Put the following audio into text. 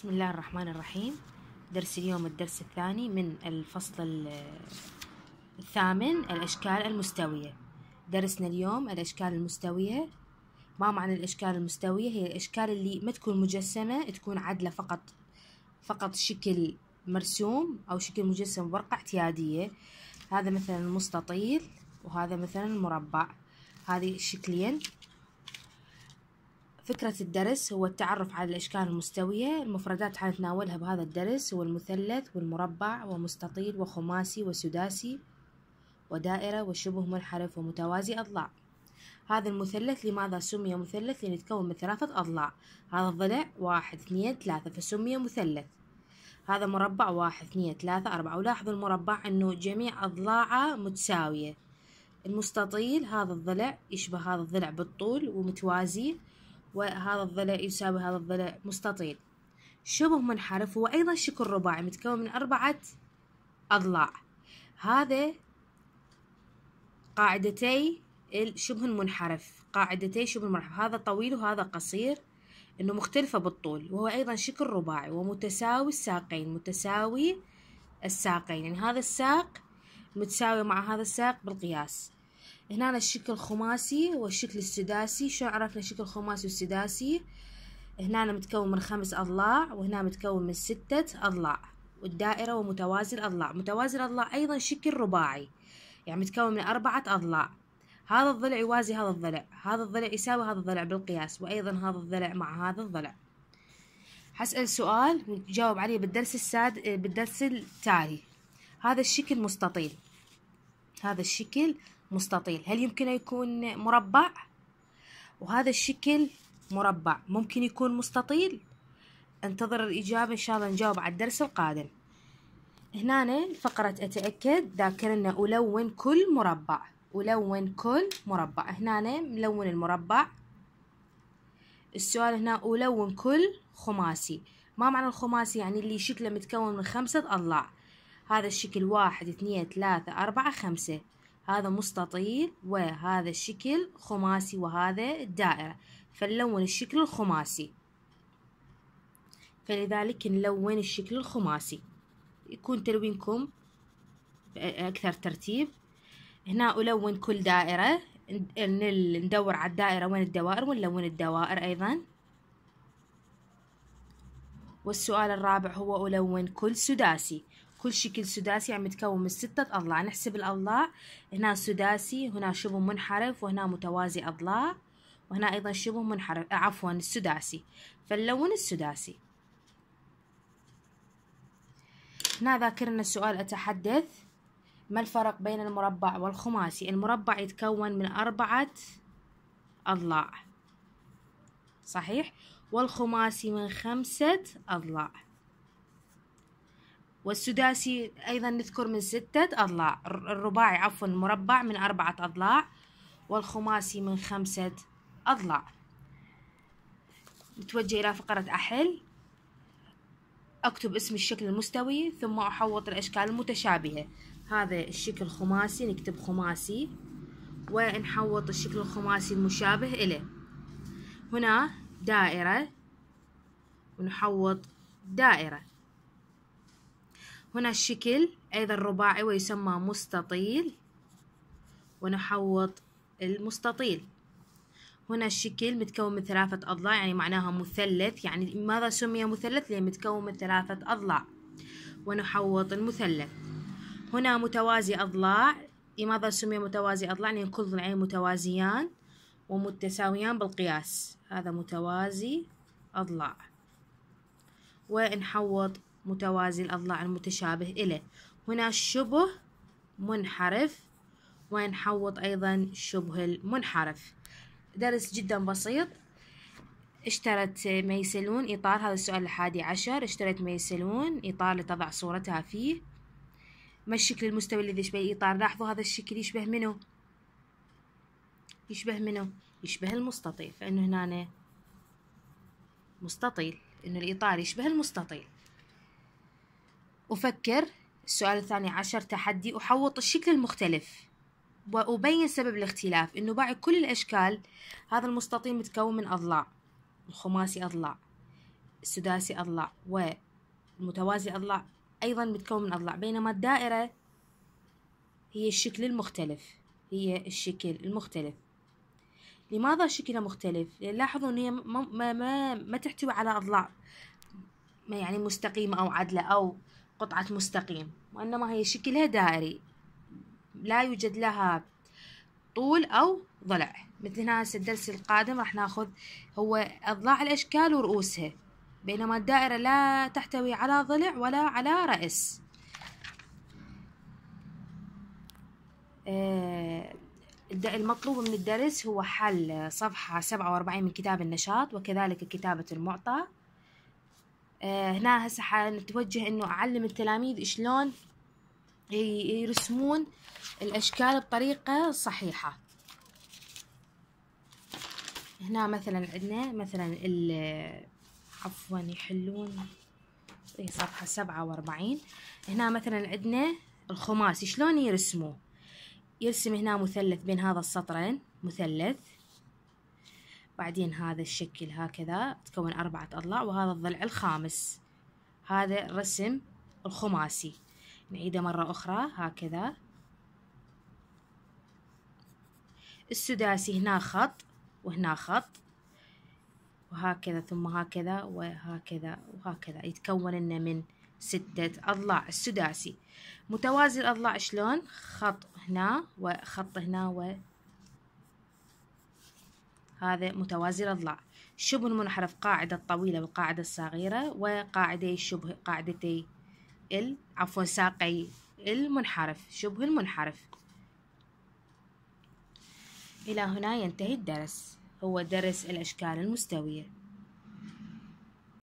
بسم الله الرحمن الرحيم درس اليوم الدرس الثاني من الفصل الثامن الأشكال المستوية درسنا اليوم الأشكال المستوية ما معنى الأشكال المستوية هي الأشكال اللي ما تكون مجسمة تكون عدلة فقط فقط شكل مرسوم أو شكل مجسم بورقة اعتيادية هذا مثلا المستطيل وهذا مثلا المربع هذه الشكلين فكرة الدرس هو التعرف على الأشكال المستوية المفردات حنتناولها بهذا الدرس هو المثلث والمربع ومستطيل وخماسي وسداسي ودائرة وشبه منحرف ومتوازي أضلاع هذا المثلث لماذا سمي مثلث؟ لأنه يتكون من ثلاثة أضلاع هذا الضلع واحد اثنين ثلاثة فسمي مثلث هذا مربع واحد اثنين ثلاثة أربعة ولاحظوا المربع أنه جميع أضلاعه متساوية المستطيل هذا الضلع يشبه هذا الضلع بالطول ومتوازي وهذا الضلع يساوي هذا الضلع مستطيل شبه منحرف هو أيضا شكل رباعي متكون من أربعة أضلاع هذا قاعدتي شبه المنحرف قاعدتي شبه المنحرف هذا طويل وهذا قصير انه مختلفة بالطول وهو ايضا شكل رباعي ومتساوي الساقين متساوي الساقين يعني هذا الساق متساوي مع هذا الساق بالقياس هنا الشكل خماسي والشكل السداسي شو عرفنا شكل خماسي والسداسي هنا متكون من خمس أضلاع وهنا متكون من ستة أضلاع والدائرة ومتوازي الأضلاع متوازي الأضلاع أيضا شكل رباعي يعني متكون من أربعة أضلاع هذا الضلع يوازي هذا الضلع هذا الضلع يساوي هذا الضلع بالقياس وأيضا هذا الضلع مع هذا الضلع حسأل سؤال وتجاوب عليه بالدرس الساد بالدرس التالي هذا الشكل مستطيل هذا الشكل مستطيل هل يمكن يكون مربع وهذا الشكل مربع ممكن يكون مستطيل انتظر الإجابة إن شاء الله نجاوب على الدرس القادم هنا فقرة أتأكد ذاكر ألون كل مربع ألون كل مربع هنا ملون المربع السؤال هنا ألون كل خماسي ما معنى الخماسي يعني اللي شكله متكون من خمسة أضلاع هذا الشكل واحد اثنين ثلاثة أربعة خمسة هذا مستطيل وهذا الشكل خماسي وهذا دائرة فنلون الشكل الخماسي فلذلك نلون الشكل الخماسي يكون تلوينكم أكثر ترتيب هنا ألون كل دائرة ندور على الدائرة وين الدوائر ونلون الدوائر أيضا والسؤال الرابع هو ألون كل سداسي كل شكل سداسي عم يتكون من ستة أضلاع نحسب الأضلاع هنا سداسي هنا شبه منحرف وهنا متوازي أضلاع وهنا أيضا شبه منحرف آه، عفوا السداسي فاللون السداسي هنا ذاكرنا السؤال أتحدث ما الفرق بين المربع والخماسي المربع يتكون من أربعة أضلاع صحيح والخماسي من خمسة أضلاع والسداسي أيضا نذكر من ستة أضلاع الرباعي عفوا المربع من أربعة أضلاع والخماسي من خمسة أضلاع نتوجه إلى فقرة أحل أكتب اسم الشكل المستوي ثم أحوط الأشكال المتشابهة هذا الشكل خماسي نكتب خماسي ونحوط الشكل الخماسي المشابه إليه هنا دائرة ونحوط دائرة هنا الشكل أيضا رباعي ويسمى مستطيل ونحوط المستطيل هنا الشكل متكون من ثلاثة أضلاع يعني معناها مثلث يعني ماذا سمي مثلث لأنه متكون من ثلاثة أضلاع ونحوط المثلث هنا متوازي أضلاع لماذا سمي متوازي أضلاع لأن يعني كل ضلعين متوازيان ومتساويان بالقياس هذا متوازي أضلاع ونحوط متوازي الأضلاع المتشابه إله هنا الشبه منحرف ونحوط أيضا شبه المنحرف درس جدا بسيط اشترت ميسلون إطار هذا السؤال الحادي عشر اشترت ميسلون إطار لتضع صورتها فيه ما الشكل المستوي الذي يشبه الإطار لاحظوا هذا الشكل يشبه منه يشبه منه يشبه المستطيل فإنه هنا مستطيل إنه الإطار يشبه المستطيل أفكر السؤال الثاني عشر تحدي أحوط الشكل المختلف وأبين سبب الاختلاف إنه بعد كل الأشكال هذا المستطيل متكون من أضلاع الخماسي أضلاع السداسي أضلاع والمتوازي أضلاع أيضا متكون من أضلاع بينما الدائرة هي الشكل المختلف هي الشكل المختلف لماذا شكلها مختلف؟ لاحظوا أن هي ما, ما, ما, ما تحتوي على أضلاع يعني مستقيمة أو عدلة أو قطعة مستقيم وإنما هي شكلها دائري لا يوجد لها طول أو ضلع مثل هنا الدرس القادم راح ناخذ هو أضلاع الأشكال ورؤوسها بينما الدائرة لا تحتوي على ضلع ولا على رأس آه، المطلوب من الدرس هو حل صفحة 47 من كتاب النشاط وكذلك كتابة المعطى آه، هنا هسه حنتوجه انه اعلم التلاميذ شلون يرسمون الاشكال بطريقة صحيحة هنا مثلا عندنا مثلا ال عفوا يحلون اي صفحة سبعة واربعين هنا مثلا عندنا الخماسي شلون يرسموه يرسم هنا مثلث بين هذا السطرين مثلث بعدين هذا الشكل هكذا تكون أربعة أضلاع وهذا الضلع الخامس هذا الرسم الخماسي نعيده مرة أخرى هكذا السداسي هنا خط وهنا خط وهكذا ثم هكذا وهكذا وهكذا يتكون لنا من ستة أضلاع السداسي متوازي الأضلاع شلون خط هنا وخط هنا هذا متوازي الأضلاع شبه المنحرف قاعدة الطويلة والقاعدة الصغيرة وقاعدتي شبه قاعدتي ال عفوا ساقي المنحرف شبه المنحرف إلى هنا ينتهي الدرس هو درس الأشكال المستوية